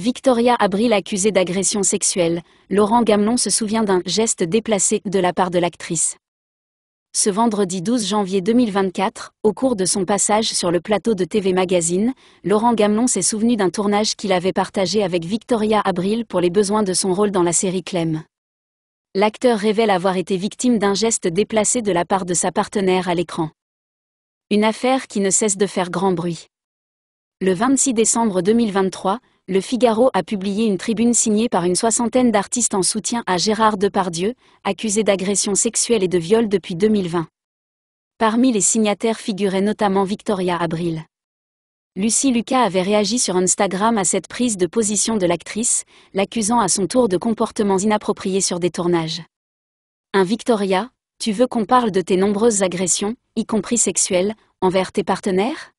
Victoria Abril accusée d'agression sexuelle, Laurent Gamelon se souvient d'un geste déplacé de la part de l'actrice. Ce vendredi 12 janvier 2024, au cours de son passage sur le plateau de TV Magazine, Laurent Gamelon s'est souvenu d'un tournage qu'il avait partagé avec Victoria Abril pour les besoins de son rôle dans la série Clem. L'acteur révèle avoir été victime d'un geste déplacé de la part de sa partenaire à l'écran. Une affaire qui ne cesse de faire grand bruit. Le 26 décembre 2023, le Figaro a publié une tribune signée par une soixantaine d'artistes en soutien à Gérard Depardieu, accusé d'agression sexuelles et de viol depuis 2020. Parmi les signataires figuraient notamment Victoria Abril. Lucie Lucas avait réagi sur Instagram à cette prise de position de l'actrice, l'accusant à son tour de comportements inappropriés sur des tournages. Un Victoria, tu veux qu'on parle de tes nombreuses agressions, y compris sexuelles, envers tes partenaires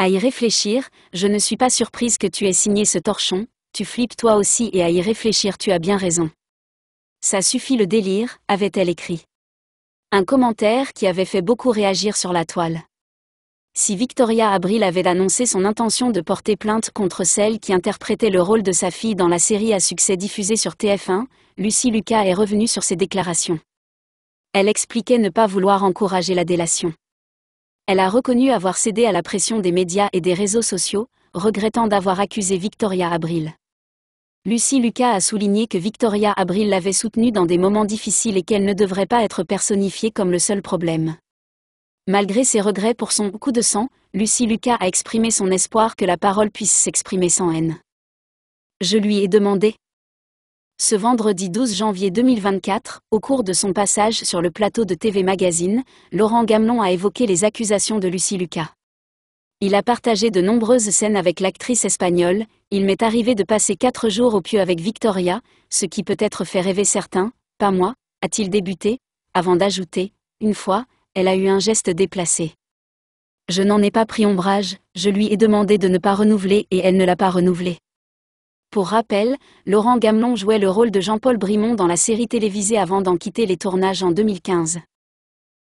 à y réfléchir, je ne suis pas surprise que tu aies signé ce torchon, tu flippes toi aussi et à y réfléchir tu as bien raison. Ça suffit le délire, avait-elle écrit. Un commentaire qui avait fait beaucoup réagir sur la toile. Si Victoria Abril avait annoncé son intention de porter plainte contre celle qui interprétait le rôle de sa fille dans la série à succès diffusée sur TF1, Lucie Lucas est revenue sur ses déclarations. Elle expliquait ne pas vouloir encourager la délation. Elle a reconnu avoir cédé à la pression des médias et des réseaux sociaux, regrettant d'avoir accusé Victoria Abril. Lucie Lucas a souligné que Victoria Abril l'avait soutenue dans des moments difficiles et qu'elle ne devrait pas être personnifiée comme le seul problème. Malgré ses regrets pour son coup de sang, Lucie Lucas a exprimé son espoir que la parole puisse s'exprimer sans haine. Je lui ai demandé, ce vendredi 12 janvier 2024, au cours de son passage sur le plateau de TV Magazine, Laurent Gamelon a évoqué les accusations de Lucie Lucas. Il a partagé de nombreuses scènes avec l'actrice espagnole, il m'est arrivé de passer quatre jours au pieu avec Victoria, ce qui peut-être fait rêver certains, pas moi, a-t-il débuté, avant d'ajouter, une fois, elle a eu un geste déplacé. Je n'en ai pas pris ombrage, je lui ai demandé de ne pas renouveler et elle ne l'a pas renouvelé. Pour rappel, Laurent Gamelon jouait le rôle de Jean-Paul Brimont dans la série télévisée avant d'en quitter les tournages en 2015.